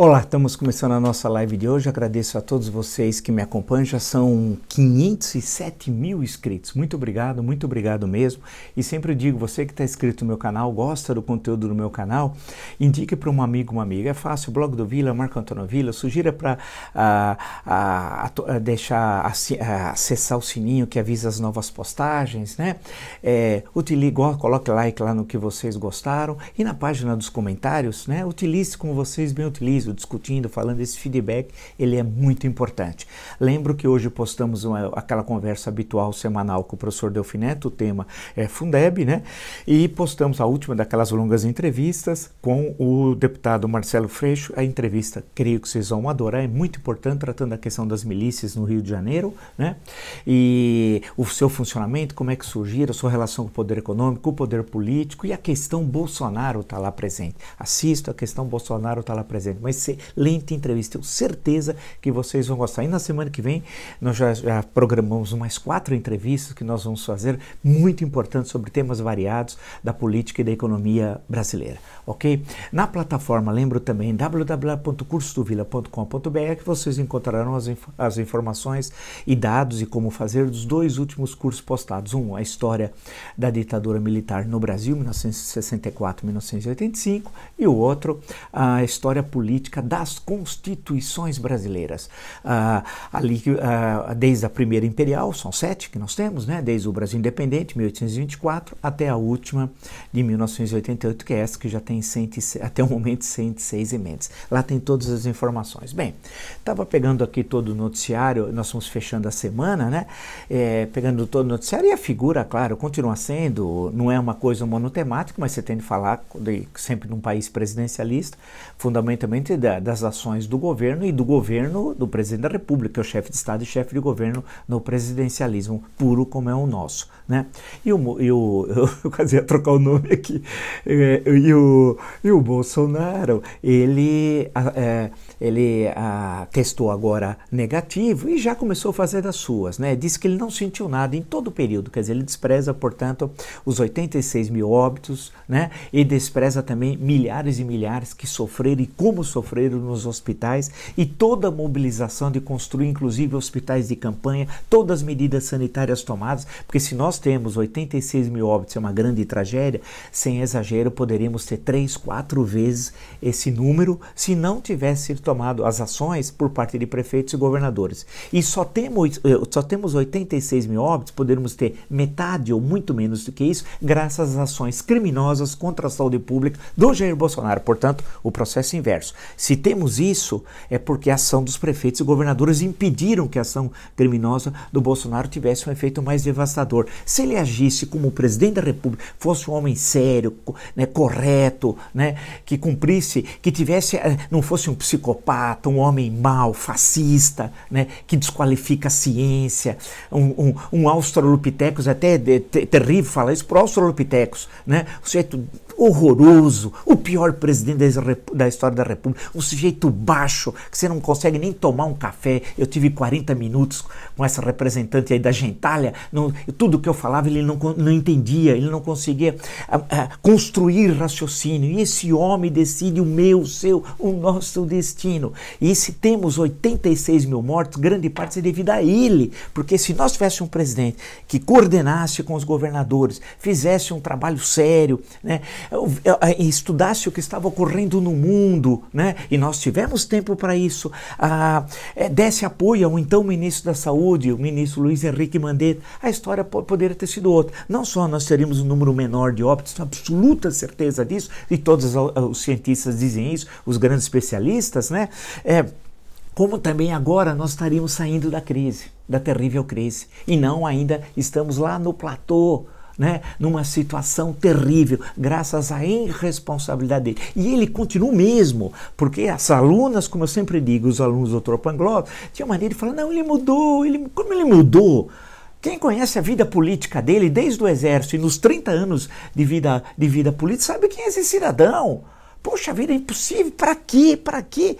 Olá, estamos começando a nossa live de hoje. Agradeço a todos vocês que me acompanham. Já são 507 mil inscritos. Muito obrigado, muito obrigado mesmo. E sempre digo, você que está inscrito no meu canal, gosta do conteúdo do meu canal, indique para um amigo, uma amiga. É fácil, blog do Vila, Marco Antônio Vila. Sugira para ah, eh, deixar eh, acessar o sininho que avisa as novas postagens, né? É, utilize, coloque like lá no que vocês gostaram e na página dos comentários, né? Utilize como vocês bem utilizam discutindo, discutindo, falando, esse feedback ele é muito importante. Lembro que hoje postamos uma, aquela conversa habitual semanal com o professor Delfineto, o tema é Fundeb, né? E postamos a última daquelas longas entrevistas com o deputado Marcelo Freixo. A entrevista, creio que vocês vão adorar, é muito importante, tratando a questão das milícias no Rio de Janeiro, né? E o seu funcionamento, como é que surgiram, a sua relação com o poder econômico, o poder político e a questão Bolsonaro está lá presente. Assisto, a questão Bolsonaro está lá presente. Mas excelente entrevista. Eu certeza que vocês vão gostar. E na semana que vem nós já, já programamos mais quatro entrevistas que nós vamos fazer, muito importantes sobre temas variados da política e da economia brasileira, ok? Na plataforma, lembro também www.cursodovila.com.br que vocês encontrarão as, inf as informações e dados e como fazer dos dois últimos cursos postados. Um, a história da ditadura militar no Brasil, 1964-1985, e o outro, a história política política das constituições brasileiras. Ah, ali, ah, desde a primeira imperial, são sete que nós temos, né? desde o Brasil independente, 1824, até a última de 1988, que é essa que já tem 106, até o momento 106 emendas. Lá tem todas as informações. Bem, estava pegando aqui todo o noticiário, nós fomos fechando a semana, né? É, pegando todo o noticiário e a figura, claro, continua sendo, não é uma coisa monotemática, mas você tem de falar de, sempre num país presidencialista, fundamentalmente dúvida das ações do governo e do governo do presidente da República, é o chefe de Estado e chefe de governo no presidencialismo puro como é o nosso. Né? E o, e o, eu quase ia trocar o nome aqui, é, e o, e o Bolsonaro, ele. É, ele ah, testou agora negativo e já começou a fazer as suas, né? Disse que ele não sentiu nada em todo o período, quer dizer, ele despreza, portanto, os 86 mil óbitos, né? E despreza também milhares e milhares que sofreram e como sofreram nos hospitais e toda a mobilização de construir, inclusive, hospitais de campanha, todas as medidas sanitárias tomadas, porque se nós temos 86 mil óbitos, é uma grande tragédia, sem exagero, poderíamos ter três, quatro vezes esse número se não tivesse sido tomado as ações por parte de prefeitos e governadores. E só temos, eh, só temos 86 mil óbitos, poderíamos ter metade ou muito menos do que isso, graças às ações criminosas contra a saúde pública do Jair Bolsonaro. Portanto, o processo é inverso. Se temos isso, é porque a ação dos prefeitos e governadores impediram que a ação criminosa do Bolsonaro tivesse um efeito mais devastador. Se ele agisse como presidente da República, fosse um homem sério, né, correto, né, que cumprisse, que tivesse, eh, não fosse um psicopata, psicopata, um homem mau, fascista, né, que desqualifica a ciência. Um, um, um Australopithecus, até é terrível falar isso para Australopithecus, né, o sujeito horroroso, o pior presidente da história da República, um sujeito baixo, que você não consegue nem tomar um café. Eu tive 40 minutos com essa representante aí da gentalha, não, tudo que eu falava ele não, não entendia, ele não conseguia ah, ah, construir raciocínio. E esse homem decide o meu, o seu, o nosso destino. E se temos 86 mil mortos, grande parte é devido a ele, porque se nós tivéssemos um presidente que coordenasse com os governadores, fizesse um trabalho sério, né, eh, estudasse o que estava ocorrendo no mundo, né? e nós tivemos tempo para isso, ah, eh, desse apoio ao então ministro da Saúde, o ministro Luiz Henrique Mandetta, a história poderia ter sido outra. Não só nós teríamos um número menor de óbitos, absoluta certeza disso, e todos os cientistas dizem isso, os grandes especialistas, né? É, como também agora nós estaríamos saindo da crise, da terrível crise, e não ainda estamos lá no platô né, numa situação terrível, graças à irresponsabilidade dele. E ele continua mesmo, porque as alunas, como eu sempre digo, os alunos do Tropanglot, tinha maneira de falar: não, ele mudou, ele, como ele mudou? Quem conhece a vida política dele desde o exército e nos 30 anos de vida, de vida política sabe quem é esse cidadão. Poxa vida, é impossível. Para quê? Para quê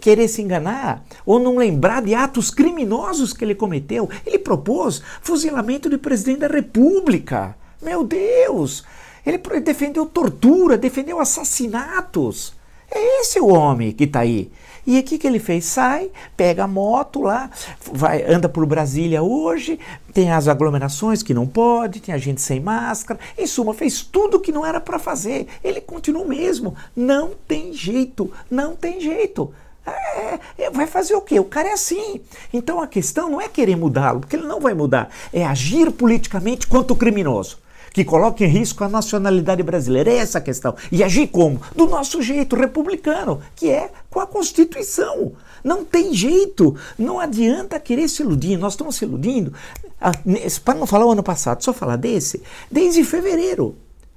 querer se enganar? Ou não lembrar de atos criminosos que ele cometeu? Ele propôs fuzilamento do presidente da República. Meu Deus! Ele defendeu tortura, defendeu assassinatos. É esse o homem que está aí. E o que, que ele fez? Sai, pega a moto lá, vai, anda por Brasília hoje, tem as aglomerações que não pode, tem a gente sem máscara, em suma, fez tudo que não era para fazer. Ele continua mesmo. Não tem jeito, não tem jeito. É, é, vai fazer o quê? O cara é assim. Então a questão não é querer mudá-lo, porque ele não vai mudar, é agir politicamente contra o criminoso que coloca em risco a nacionalidade brasileira. É essa a questão. E agir como? Do nosso jeito republicano, que é com a Constituição. Não tem jeito. Não adianta querer se iludir. Nós estamos se iludindo. Ah, para não falar o ano passado, só falar desse, desde fevereiro.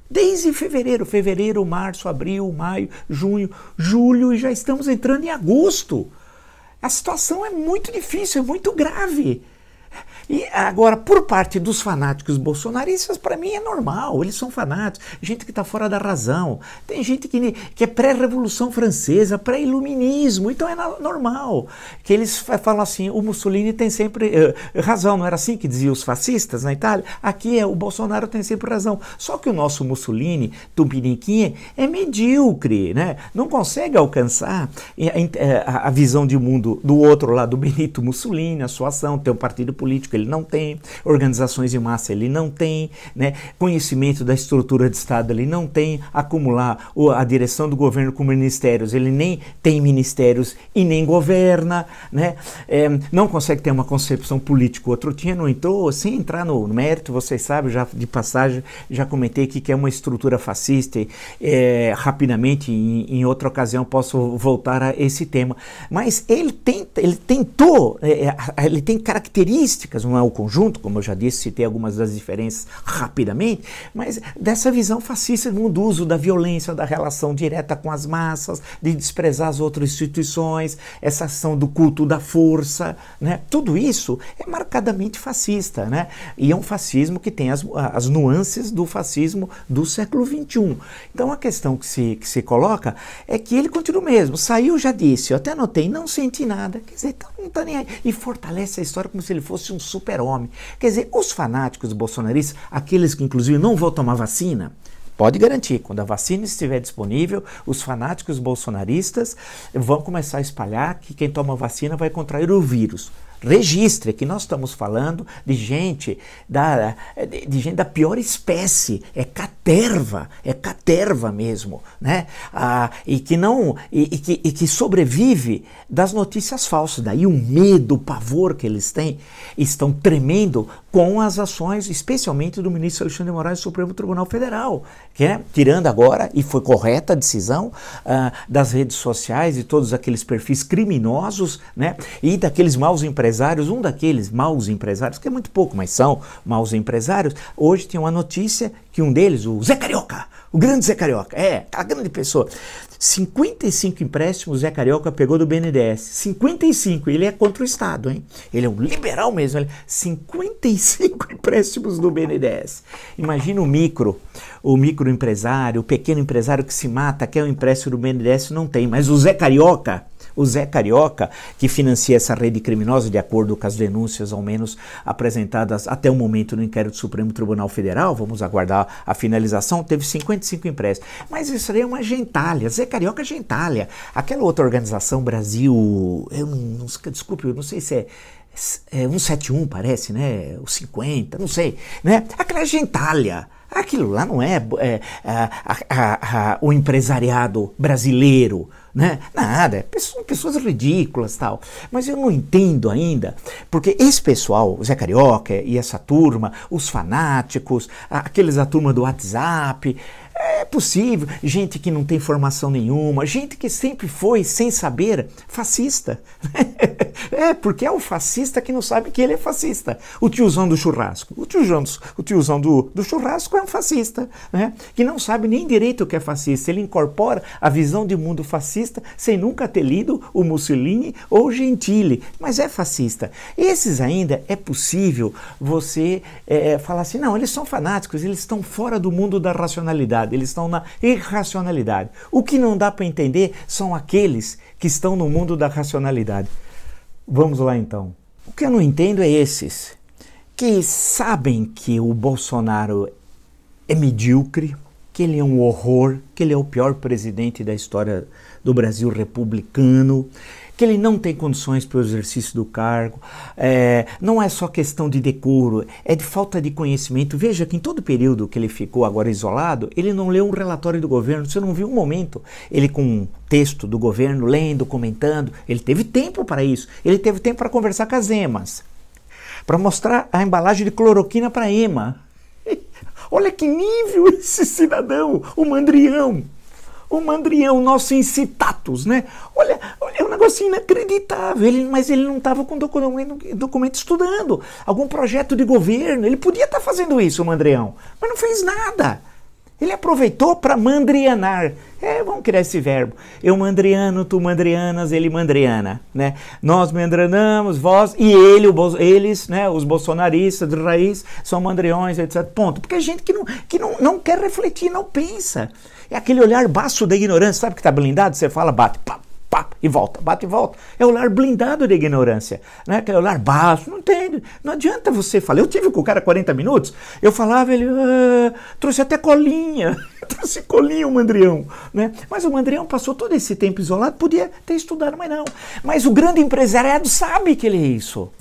Desde fevereiro, fevereiro, março, abril, maio, junho, julho e já estamos entrando em agosto. A situação é muito difícil, é muito grave. E agora, por parte dos fanáticos bolsonaristas, para mim é normal, eles são fanáticos, gente que está fora da razão, tem gente que, que é pré-revolução francesa, pré-iluminismo, então é normal que eles falam assim, o Mussolini tem sempre uh, razão, não era assim que diziam os fascistas na Itália? Aqui é, o Bolsonaro tem sempre razão, só que o nosso Mussolini, Tupiniquim, é medíocre, né? não consegue alcançar eh, a, eh, a, a visão de mundo do outro lado, do Benito Mussolini, a sua ação, tem um partido político político ele não tem, organizações em massa ele não tem, né? conhecimento da estrutura de Estado ele não tem, acumular a direção do governo com ministérios, ele nem tem ministérios e nem governa, né? É, não consegue ter uma concepção política. O outro tinha não entrou, sem entrar no mérito, vocês sabem, já de passagem, já comentei que, que é uma estrutura fascista, é, rapidamente, em, em, outra ocasião posso voltar a esse tema. Mas ele, tenta, ele tentou, é, é ele tem características, mas não é o conjunto, como eu já disse, citei algumas das diferenças rapidamente, mas dessa visão fascista do uso da violência, da relação direta com as massas, de desprezar as outras instituições, essa ação do culto da força, né? tudo isso é marcadamente fascista, né? e é um fascismo que tem as, as nuances do fascismo do século XXI. Então a questão que se, que se coloca é que ele continua mesmo, saiu, já disse, eu até anotei, não senti nada, quer dizer, então não está nem aí, e fortalece a história como se ele fosse um super-homem. Quer dizer, os fanáticos bolsonaristas, aqueles que inclusive não vão tomar vacina, Pode garantir, quando a vacina estiver disponível, os fanáticos bolsonaristas vão começar a espalhar que quem toma vacina vai contrair o vírus. Registre que nós estamos falando de gente da, de gente da pior espécie, é caterva, é caterva mesmo, né? Ah, e que não e, e, que, e que sobrevive das notícias falsas. Daí o medo, o pavor que eles têm, estão tremendo com as ações, especialmente do ministro Alexandre de Moraes do Supremo Tribunal Federal, que é, tirando agora, e foi correta a decisão, uh, das redes sociais e todos aqueles perfis criminosos, né, e daqueles maus empresários, um daqueles maus empresários, que é muito pouco, mas são maus empresários, hoje tem uma notícia que um deles, o Zé Carioca, o grande Zé Carioca, é, a grande pessoa, 55 empréstimos Zé Carioca pegou do BNDES. 55. Ele é contra o Estado, hein? Ele é um liberal mesmo. Ele... 55 empréstimos do BNDES. Imagina o micro, o microempresário, o pequeno empresário que se mata, quer um empréstimo do BNDES, não tem. Mas o Zé Carioca o Zé Carioca, que financia essa rede criminosa, de acordo com as denúncias, ao menos apresentadas até o momento no inquérito do Supremo Tribunal Federal, vamos aguardar a finalização, teve 55 empréstimos. Mas isso aí é uma gentalha, Zé Carioca é gentalha. Aquela outra organização, Brasil, eu não, não desculpe, eu não sei se é é, 171 é parece, né? O 50, não sei, né? Aquela é gentalha. Aquilo lá não é, é a, a, a, o empresariado brasileiro, né? Nada, pessoas, pessoas ridículas tal. Mas eu não entendo ainda, porque esse pessoal, o Zé Carioca e essa turma, os fanáticos, aqueles da turma do WhatsApp, é possível, gente que não tem formação nenhuma, gente que sempre foi, sem saber, fascista. é, porque é o fascista que não sabe que ele é fascista. O tiozão do churrasco. O tiozão, o tiozão do, do churrasco é um fascista, né? que não sabe nem direito o que é fascista. Ele incorpora a visão de mundo fascista sem nunca ter lido o Mussolini ou Gentile, mas é fascista. Esses ainda é possível você é, falar assim: não, eles são fanáticos, eles estão fora do mundo da racionalidade irracionalidade, eles estão na irracionalidade. O que não dá para entender são aqueles que estão no mundo da racionalidade. Vamos lá então. O que eu não entendo é esses que sabem que o Bolsonaro é medíocre, que ele é um horror, que ele é o pior presidente da história do Brasil republicano, que ele não tem condições para o exercício do cargo. É, não é só questão de decoro, é de falta de conhecimento. Veja que em todo o período que ele ficou agora isolado, ele não leu um relatório do governo, você não viu um momento ele com um texto do governo, lendo, comentando. Ele teve tempo para isso, ele teve tempo para conversar com as EMAs, para mostrar a embalagem de cloroquina para a EMA. Olha que nível esse cidadão, o mandrião o Mandrião, nosso incitatus, né? Olha, olha, é um negócio inacreditável, ele, mas ele não estava com documento, documento, estudando, algum projeto de governo, ele podia estar tá fazendo isso, o Mandrião, mas não fez nada. Ele aproveitou para mandrianar. É, vamos criar esse verbo. Eu mandriano, tu mandrianas, ele mandriana, né? Nós mandrianamos, vós e ele, o, eles, né, os bolsonaristas de raiz são mandriões, etc. Ponto. Porque é gente que não, que não, não quer refletir, não pensa. É aquele olhar baço da ignorância. Sabe que está blindado? Você fala, bate, pá, pá, e volta, bate e volta. É o olhar blindado da ignorância. Né? Aquele olhar baço, não tem. Não adianta você falar. Eu tive com o cara 40 minutos, eu falava, ele ah, trouxe até colinha. trouxe colinha o Mandrião. Né? Mas o Mandrião passou todo esse tempo isolado, podia ter estudado, mas não. Mas o grande empresariado sabe que ele é isso.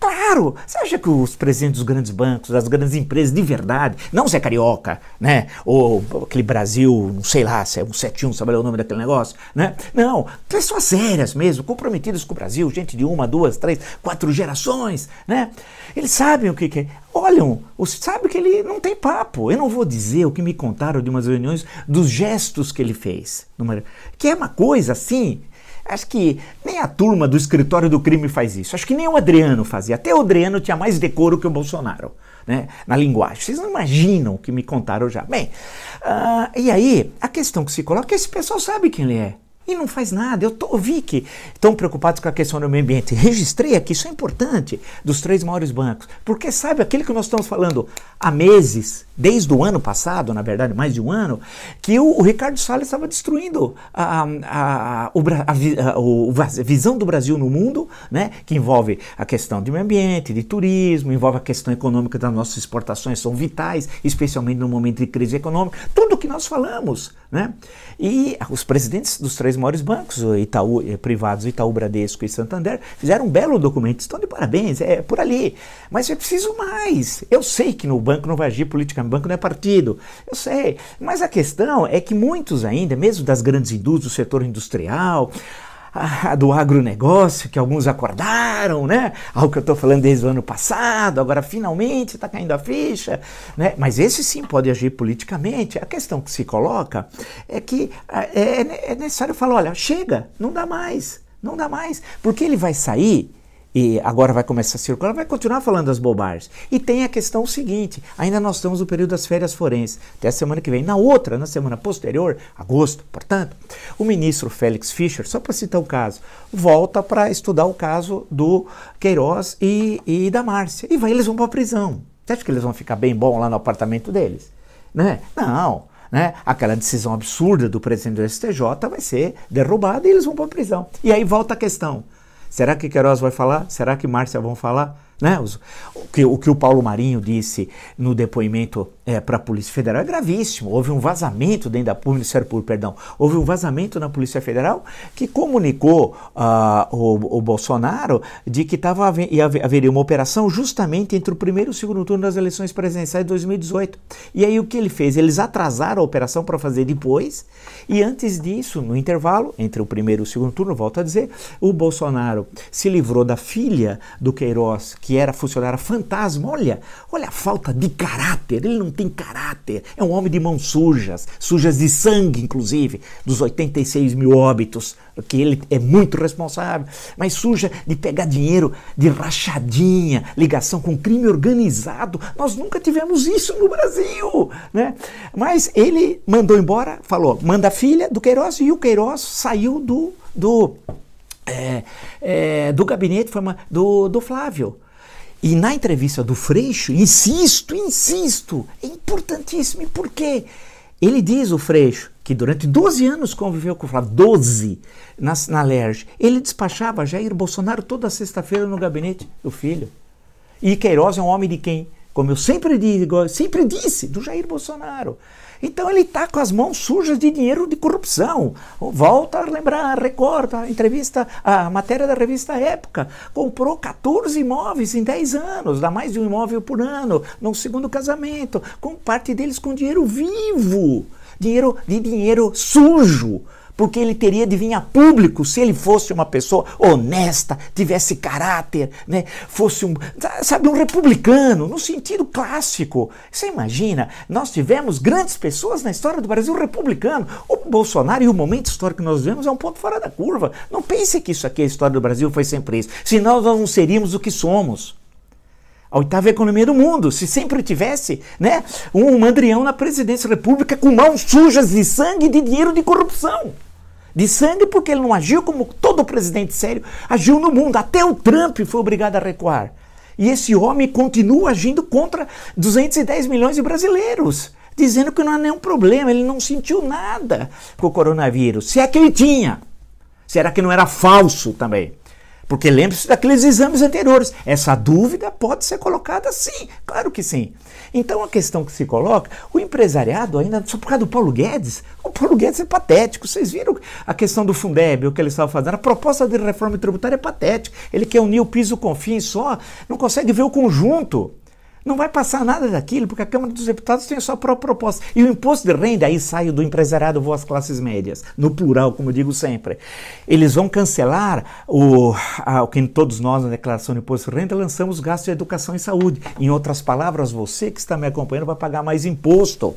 Claro! Você acha que os presidentes dos grandes bancos, das grandes empresas, de verdade, não Zé Carioca, né? Ou aquele Brasil, não sei lá, se é 171, sabe o nome daquele negócio, né? Não, pessoas sérias mesmo, comprometidas com o Brasil, gente de uma, duas, três, quatro gerações, né? Eles sabem o que, que é. Olham, sabem que ele não tem papo. Eu não vou dizer o que me contaram de umas reuniões dos gestos que ele fez. Que é uma coisa assim, Acho que nem a turma do escritório do crime faz isso. Acho que nem o Adriano fazia. Até o Adriano tinha mais decoro que o Bolsonaro, né? Na linguagem. Vocês não imaginam o que me contaram já. Bem, uh, e aí, a questão que se coloca é esse pessoal sabe quem ele é e não faz nada. Eu, tô, eu vi que estão preocupados com a questão do meio ambiente. Registrei aqui, isso é importante, dos três maiores bancos. Porque sabe aquilo que nós estamos falando há meses, desde o ano passado, na verdade, mais de um ano, que o, o Ricardo Salles estava destruindo a, a, a, a, visão do Brasil no mundo, né, que envolve a questão do meio ambiente, de turismo, envolve a questão econômica das nossas exportações, são vitais, especialmente no momento de crise econômica. Tudo o que nós falamos. Né? E os presidentes dos três maiores bancos, Itaú, eh, privados, Itaú Bradesco e Santander, fizeram um belo documento. Estão de parabéns, é por ali. Mas é preciso mais. Eu sei que no banco não vai agir politicamente, banco não é partido. Eu sei. Mas a questão é que muitos ainda, mesmo das grandes indústrias, do setor industrial, a, do agronegócio, que alguns acordaram, né? Algo que eu estou falando desde o ano passado, agora finalmente está caindo a ficha, né? Mas esse sim pode agir politicamente. A questão que se coloca é que é, é necessário falar, olha, chega, não dá mais, não dá mais, porque ele vai sair e agora vai começar a circular, vai continuar falando as bobagens. E tem a questão seguinte: ainda nós estamos no período das férias forenses, até a semana que vem. Na outra, na semana posterior, agosto, portanto, o ministro Félix Fischer, só para citar o caso, volta para estudar o caso do Queiroz e, e da Márcia. E vai, eles vão para a prisão. Você acha que eles vão ficar bem bom lá no apartamento deles? Né? Não. Né? Aquela decisão absurda do presidente do STJ vai ser derrubada e eles vão para a prisão. E aí volta a questão. Será que Queiroz vai falar? Será que Márcia vão falar? Né? o, que, o, que, o Paulo Marinho disse no depoimento é, para a Polícia Federal é gravíssimo. Houve um vazamento dentro da Polícia perdão, houve um vazamento na Polícia Federal que comunicou uh, o, o, Bolsonaro de que tava, ia haveria uma operação justamente entre o primeiro e o segundo turno das eleições presidenciais de 2018. E aí o que ele fez? Eles atrasaram a operação para fazer depois, e antes disso, no intervalo, entre o primeiro e o segundo turno, volto a dizer, o Bolsonaro se livrou da filha do Queiroz, que era funcionário fantasma. Olha, olha a falta de caráter. Ele não tem caráter. É um homem de mãos sujas, sujas de sangue, inclusive, dos 86 mil óbitos, que ele é muito responsável, mas suja de pegar dinheiro de rachadinha, ligação com crime organizado. Nós nunca tivemos isso no Brasil, né? Mas ele mandou embora, falou, manda a filha do Queiroz e o Queiroz saiu do do é, é, do gabinete do, do Flávio. E na entrevista do Freixo, insisto, insisto, é importantíssimo. E por quê? Ele diz, o Freixo, que durante 12 anos conviveu com o Flávio, 12, na, na LERJ, ele despachava Jair Bolsonaro toda sexta-feira no gabinete do filho. E Queiroz é um homem de quem como eu sempre digo, sempre disse, do Jair Bolsonaro. Então ele está com as mãos sujas de dinheiro de corrupção. Volta a lembrar, recorda a entrevista, a matéria da revista Época. Comprou 14 imóveis em 10 anos, dá mais de um imóvel por ano, num segundo casamento, com parte deles com dinheiro vivo, dinheiro de dinheiro sujo porque ele teria de vir a público se ele fosse uma pessoa honesta, tivesse caráter, né? fosse um, sabe, um republicano, no sentido clássico. Você imagina, nós tivemos grandes pessoas na história do Brasil republicano. O Bolsonaro e o momento histórico que nós vivemos é um ponto fora da curva. Não pense que isso aqui, a história do Brasil, foi sempre isso. Senão nós não seríamos o que somos a oitava economia do mundo, se sempre tivesse né, um mandrião na presidência da república com mãos sujas de sangue e de dinheiro de corrupção de sangue porque ele não agiu como todo presidente sério agiu no mundo. Até o Trump foi obrigado a recuar. E esse homem continua agindo contra 210 milhões de brasileiros, dizendo que não há nenhum problema, ele não sentiu nada com o coronavírus. Se é que ele tinha. Será que não era falso também? Porque lembre-se daqueles exames anteriores. Essa dúvida pode ser colocada sim, claro que sim. Então a questão que se coloca, o empresariado ainda, só por causa do Paulo Guedes, o Paulo Guedes é patético. Vocês viram a questão do Fundeb, o que ele estava fazendo? A proposta de reforma tributária é patética. Ele quer unir o piso com o fim só, não consegue ver o conjunto. Não vai passar nada daquilo, porque a Câmara dos Deputados tem a sua própria proposta. E o imposto de renda, aí saio do empresariado, vou às classes médias, no plural, como eu digo sempre. Eles vão cancelar o, a, o que todos nós, na declaração de imposto de renda, lançamos gasto de educação e saúde. Em outras palavras, você que está me acompanhando vai pagar mais imposto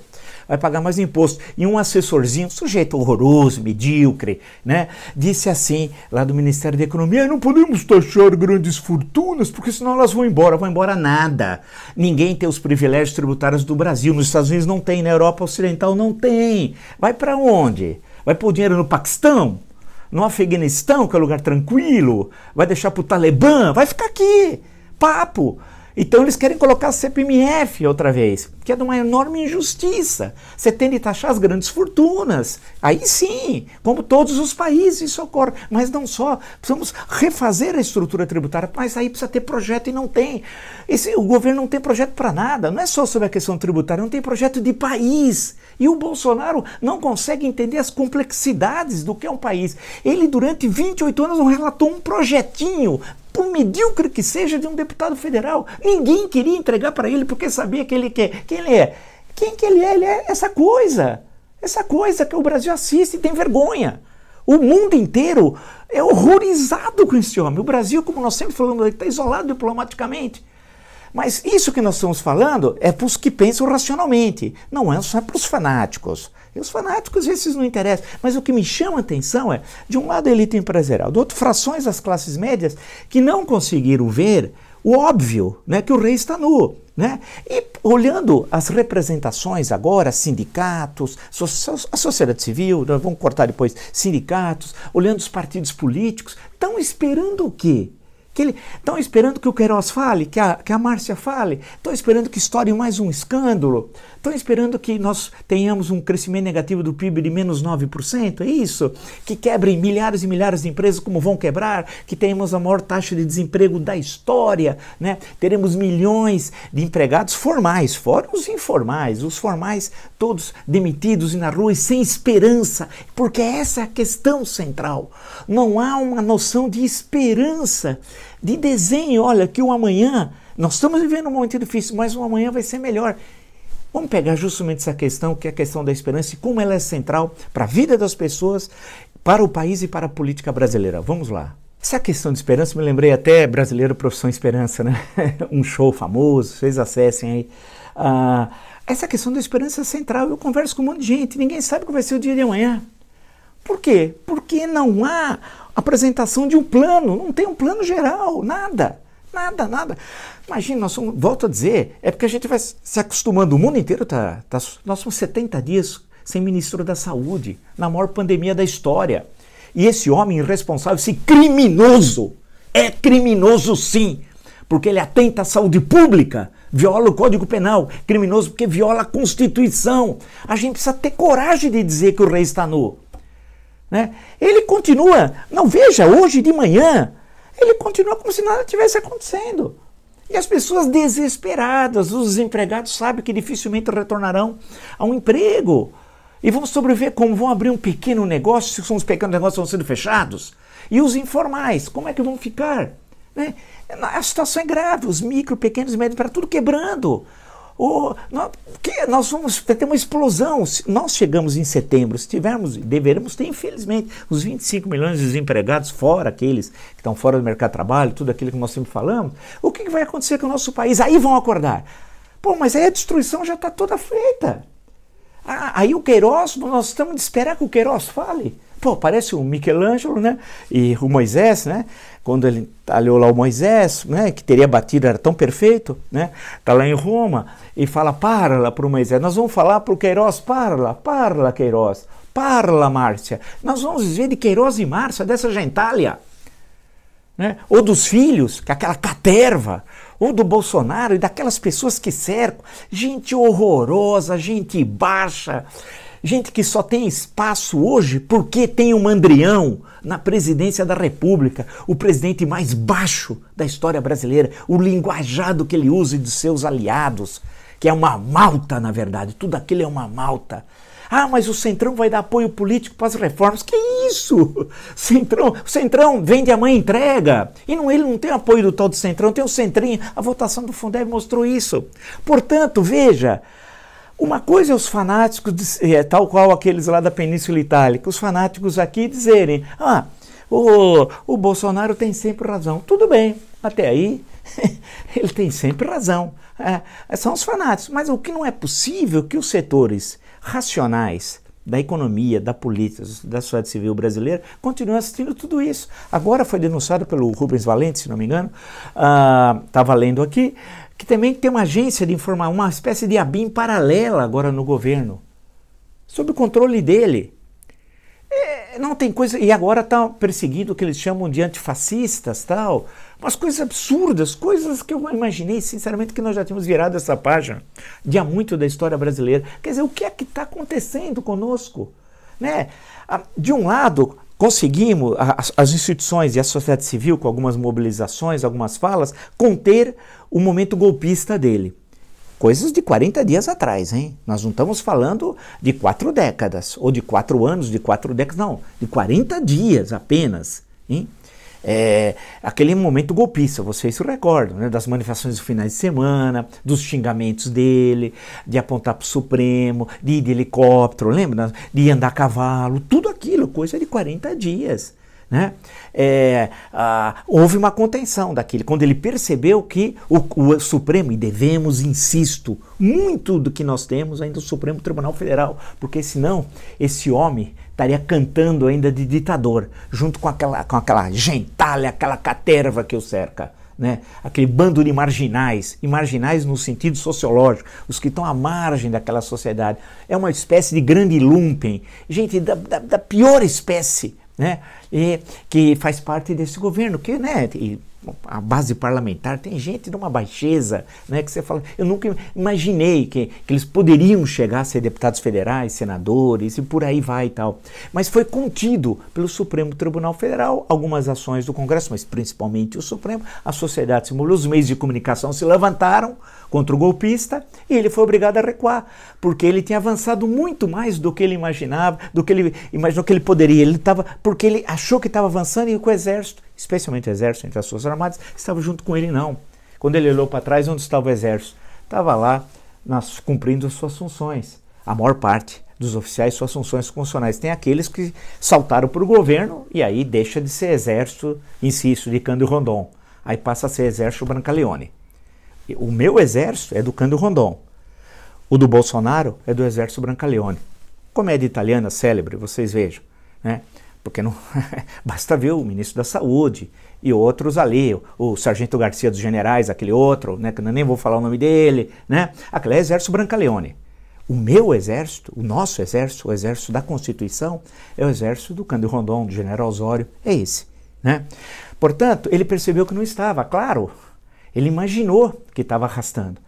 vai pagar mais imposto. E um assessorzinho, sujeito horroroso, medíocre, né, disse assim, lá do Ministério da Economia, é, não podemos taxar grandes fortunas, porque senão elas vão embora. Vão embora nada. Ninguém tem os privilégios tributários do Brasil. Nos Estados Unidos não tem, na Europa Ocidental não tem. Vai para onde? Vai pôr dinheiro no Paquistão? No Afeganistão, que é um lugar tranquilo? Vai deixar pro Talibã? Vai ficar aqui. Papo. Então eles querem colocar a CPMF outra vez, que é de uma enorme injustiça. Você tem de taxar as grandes fortunas. Aí sim, como todos os países, isso ocorre. Mas não só, precisamos refazer a estrutura tributária, mas aí precisa ter projeto e não tem. Esse, o governo não tem projeto para nada, não é só sobre a questão tributária, não tem projeto de país. E o Bolsonaro não consegue entender as complexidades do que é um país. Ele, durante 28 anos, não relatou um projetinho por medíocre que seja, de um deputado federal. Ninguém queria entregar para ele porque sabia que ele quer. Quem ele é? Quem que ele é? Ele é essa coisa. Essa coisa que o Brasil assiste e tem vergonha. O mundo inteiro é horrorizado com esse homem. O Brasil, como nós sempre falamos, está isolado diplomaticamente. Mas isso que nós estamos falando é para os que pensam racionalmente, não é só para os fanáticos. E os fanáticos, esses não interessam. Mas o que me chama a atenção é, de um lado, a elite empresarial, do outro, frações das classes médias que não conseguiram ver o óbvio, né, que o rei está nu. Né? E olhando as representações agora, sindicatos, a sociedade civil, vamos cortar depois, sindicatos, olhando os partidos políticos, estão esperando o quê? Que ele estão esperando que o Queiroz fale, que a, que a Márcia fale, estão esperando que estoure mais um escândalo, Estão esperando que nós tenhamos um crescimento negativo do PIB de menos 9%? É isso? Que quebrem milhares e milhares de empresas, como vão quebrar? Que tenhamos a maior taxa de desemprego da história? Né? Teremos milhões de empregados formais, fora os informais, os formais todos demitidos e na rua e sem esperança, porque essa é a questão central. Não há uma noção de esperança, de desenho. Olha, que o amanhã, nós estamos vivendo um momento difícil, mas o amanhã vai ser melhor. Vamos pegar justamente essa questão, que é a questão da esperança e como ela é central para a vida das pessoas, para o país e para a política brasileira. Vamos lá. Essa questão de esperança, me lembrei até brasileiro Profissão Esperança, né? um show famoso, vocês acessem aí. Ah, essa questão da esperança é central. Eu converso com um monte de gente, ninguém sabe o que vai ser o dia de amanhã. Por quê? Porque não há apresentação de um plano, não tem um plano geral, nada. Nada, nada. Imagina, nós somos, volto a dizer, é porque a gente vai se acostumando, o mundo inteiro está. Tá, nós somos 70 dias sem ministro da saúde, na maior pandemia da história. E esse homem irresponsável, esse criminoso, é criminoso sim, porque ele atenta à saúde pública, viola o Código Penal, criminoso porque viola a Constituição. A gente precisa ter coragem de dizer que o rei está nu. Né? Ele continua, não veja, hoje de manhã, ele continua como se nada tivesse acontecendo. E as pessoas desesperadas, os desempregados sabem que dificilmente retornarão a um emprego. E vão sobreviver como? Vão abrir um pequeno negócio, se os pequenos negócios vão sendo fechados? E os informais, como é que vão ficar? Né? A situação é grave, os micro, pequenos, e médios, para tudo quebrando. O, nós, que nós vamos ter uma explosão. Se nós chegamos em setembro, se tivermos, deveremos ter, infelizmente, os 25 milhões de desempregados, fora aqueles que estão fora do mercado de trabalho, tudo aquilo que nós sempre falamos. O que, que vai acontecer com o nosso país? Aí vão acordar. Pô, mas aí a destruição já está toda feita. Ah, aí o Queiroz, nós estamos de esperar que o Queiroz fale. Pô, parece o Michelangelo, né? E o Moisés, né? Quando ele talhou lá o Moisés, né? Que teria batido, era tão perfeito, né? Tá lá em Roma e fala, para lá para o Moisés. Nós vamos falar para o Queiroz, para lá, para lá, Queiroz. Parla, Márcia. Nós vamos ver de Queiroz e Márcia, dessa gentalha. Né? Ou dos filhos, que aquela caterva ou do Bolsonaro e daquelas pessoas que cercam. Gente horrorosa, gente baixa, Gente que só tem espaço hoje porque tem um Andrião na presidência da República, o presidente mais baixo da história brasileira, o linguajado que ele usa e seus aliados, que é uma malta, na verdade, tudo aquilo é uma malta. Ah, mas o Centrão vai dar apoio político para as reformas. Que isso? Centrão, Centrão vende a mãe entrega. E não, ele não tem apoio do tal do Centrão, tem o Centrinho. A votação do Fundeb mostrou isso. Portanto, veja, uma coisa é os fanáticos, é, tal qual aqueles lá da Península Itálica, os fanáticos aqui dizerem: ah, o, o Bolsonaro tem sempre razão. Tudo bem, até aí ele tem sempre razão. É, é, são os fanáticos. Mas o que não é possível que os setores racionais da economia, da política, da sociedade civil brasileira continuem assistindo tudo isso. Agora foi denunciado pelo Rubens Valente, se não me engano, estava ah, tá uh, lendo aqui, que também tem uma agência de informação, uma espécie de ABIN paralela agora no governo, sob o controle dele. É, não tem coisa. E agora está perseguido o que eles chamam de antifascistas, tal. Umas coisas absurdas, coisas que eu imaginei, sinceramente, que nós já tínhamos virado essa página de há muito da história brasileira. Quer dizer, o que é que está acontecendo conosco? Né? Ah, de um lado, conseguimos, as, as instituições e a sociedade civil, com algumas mobilizações, algumas falas, conter o momento golpista dele. Coisas de 40 dias atrás, hein? Nós não estamos falando de quatro décadas, ou de quatro anos, de quatro décadas, não, de 40 dias apenas, hein? é, aquele momento golpista, vocês se recordam, né, das manifestações do final de semana, dos xingamentos dele, de apontar para o Supremo, de ir de helicóptero, lembra? Né, de andar a cavalo, tudo aquilo, coisa de 40 dias. Né? É, ah, houve uma contenção daquele, quando ele percebeu que o, o, Supremo, e devemos, insisto, muito do que nós temos ainda o Supremo Tribunal Federal, porque senão esse homem estaria cantando ainda de ditador, junto com aquela, com aquela gentalha, aquela caterva que o cerca. Né? Aquele bando de marginais, e marginais no sentido sociológico, os que estão à margem daquela sociedade. É uma espécie de grande lumpen, gente da, da, da pior espécie. Né? e que faz parte desse governo, que né, e, a base parlamentar tem gente de uma baixeza, né, que você fala, eu nunca imaginei que, que eles poderiam chegar a ser deputados federais, senadores e por aí vai e tal. Mas foi contido pelo Supremo Tribunal Federal, algumas ações do Congresso, mas principalmente o Supremo, a sociedade se molhou, os meios de comunicação se levantaram contra o golpista e ele foi obrigado a recuar, porque ele tinha avançado muito mais do que ele imaginava, do que ele imaginou que ele poderia. Ele estava porque ele achou achou que estava avançando e o exército, especialmente o exército entre as suas armadas, estava junto com ele, não. Quando ele olhou para trás, onde estava o exército? Estava lá nas, cumprindo as suas funções. A maior parte dos oficiais, suas funções funcionais. Tem aqueles que saltaram para o governo e aí deixa de ser exército, insisto, de Cândido Rondon. Aí passa a ser exército Brancaleone. O meu exército é do Cândido Rondon. O do Bolsonaro é do exército Brancaleone. Comédia italiana célebre, vocês vejam. Né? porque não basta ver o ministro da Saúde e outros ali, o, o sargento Garcia dos Generais, aquele outro, né, que eu nem vou falar o nome dele, né? Aquele é Exército Brancaleone. O meu exército, o nosso exército, o exército da Constituição, é o exército do Cândido Rondon, do General Osório, é esse, né? Portanto, ele percebeu que não estava, claro. Ele imaginou que estava arrastando.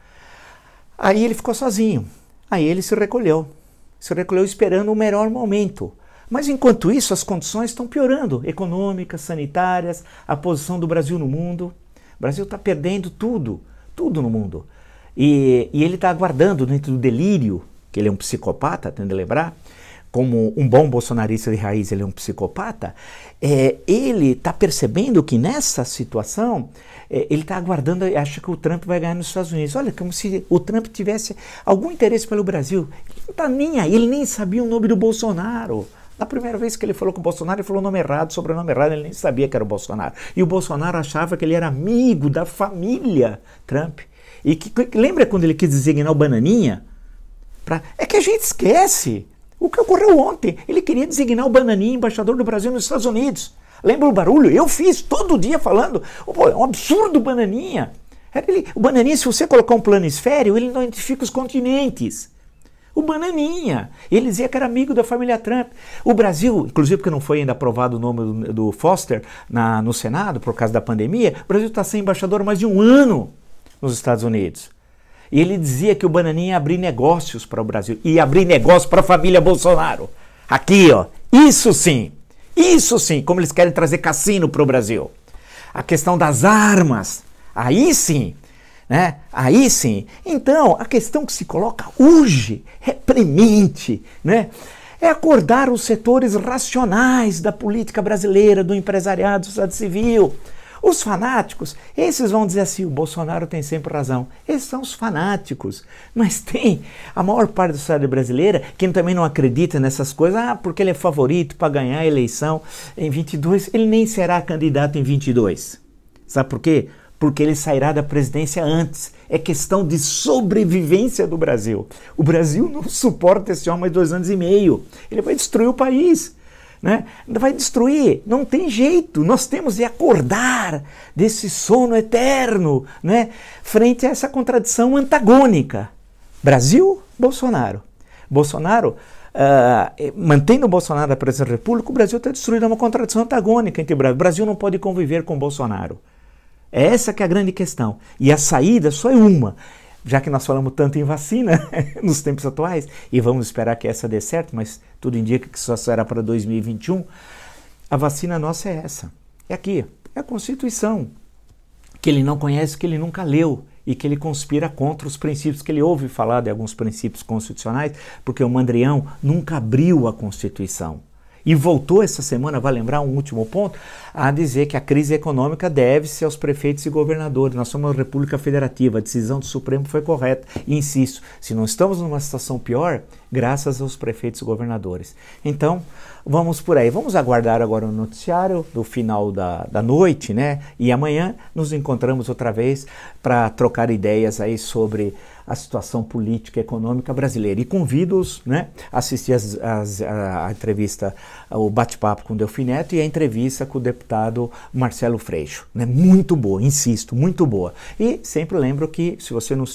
Aí ele ficou sozinho. Aí ele se recolheu. Se recolheu esperando o melhor momento mas enquanto isso, as condições estão piorando econômicas, sanitárias, a posição do Brasil no mundo. O Brasil está perdendo tudo, tudo no mundo. E, e ele está aguardando, dentro do delírio, que ele é um psicopata, tendo a lembrar, como um bom bolsonarista de raiz, ele é um psicopata, é, ele está percebendo que nessa situação é, ele está aguardando, acha que o Trump vai ganhar nos Estados Unidos. Olha, como se o Trump tivesse algum interesse pelo Brasil. Ele não está nem aí, ele nem sabia o nome do Bolsonaro. Na primeira vez que ele falou com o Bolsonaro, ele falou o nome errado, sobrenome errado, ele nem sabia que era o Bolsonaro. E o Bolsonaro achava que ele era amigo da família Trump. E que, lembra quando ele quis designar o Bananinha? Pra, é que a gente esquece o que ocorreu ontem. Ele queria designar o Bananinha embaixador do Brasil nos Estados Unidos. Lembra o barulho? Eu fiz todo dia falando. Pô, é um absurdo Bananinha. Ele, o Bananinha, se você colocar um plano esférico, ele não identifica os continentes. O Bananinha. Ele dizia que era amigo da família Trump. O Brasil, inclusive porque não foi ainda aprovado o nome do, do Foster na, no Senado por causa da pandemia, o Brasil está sem embaixador há mais de um ano nos Estados Unidos. E ele dizia que o Bananinha ia abrir negócios para o Brasil e abrir negócio para a família Bolsonaro. Aqui, ó. Isso sim. Isso sim, como eles querem trazer cassino para o Brasil. A questão das armas. Aí sim, né? Aí sim. Então, a questão que se coloca urge, reprimente, né? é acordar os setores racionais da política brasileira, do empresariado, do Estado civil. Os fanáticos, esses vão dizer assim: o Bolsonaro tem sempre razão. Esses são os fanáticos. Mas tem a maior parte da sociedade brasileira que também não acredita nessas coisas. Ah, porque ele é favorito para ganhar a eleição em 22. Ele nem será candidato em 22. Sabe por quê? porque ele sairá da presidência antes. É questão de sobrevivência do Brasil. O Brasil não suporta esse homem dois anos e meio. Ele vai destruir o país. Né? Vai destruir, não tem jeito. Nós temos de acordar desse sono eterno né? frente a essa contradição antagônica. Brasil, Bolsonaro. Bolsonaro Uh, mantendo o Bolsonaro da presidência da República, o Brasil está destruindo é uma contradição antagônica entre o Brasil. O Brasil não pode conviver com o Bolsonaro. É essa que é a grande questão. E a saída só é uma. Já que nós falamos tanto em vacina nos tempos atuais, e vamos esperar que essa dê certo, mas tudo indica que só será para 2021, a vacina nossa é essa. É aqui. É a Constituição. Que ele não conhece, que ele nunca leu e que ele conspira contra os princípios que ele ouve falar de alguns princípios constitucionais, porque o Mandrião nunca abriu a Constituição e voltou essa semana, vai lembrar um último ponto, a dizer que a crise econômica deve-se aos prefeitos e governadores. Nós somos uma república federativa, a decisão do Supremo foi correta. E insisto, se não estamos numa situação pior, graças aos prefeitos e governadores. Então, vamos por aí. Vamos aguardar agora o noticiário do final da, da noite, né? E amanhã nos encontramos outra vez para trocar ideias aí sobre a situação política e econômica brasileira. E convido-os né, a assistir as, as, a, a entrevista, o bate-papo com o Neto e a entrevista com o deputado Marcelo Freixo. Né? Muito boa, insisto, muito boa. E sempre lembro que se você não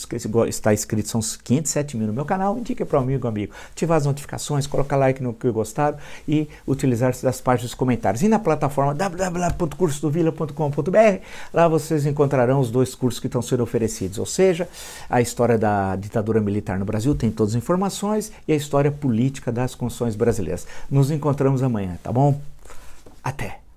está inscrito, são 507 mil no meu canal, indique para um amigo, amigo. Ativar as notificações, coloca like no que gostaram e utilizar-se das páginas dos comentários. E na plataforma www.cursodovila.com.br, lá vocês encontrarão os dois cursos que estão sendo oferecidos, ou seja, a história história da ditadura militar no Brasil, tem todas as informações, e a história política das construções brasileiras. Nos encontramos amanhã, tá bom? Até!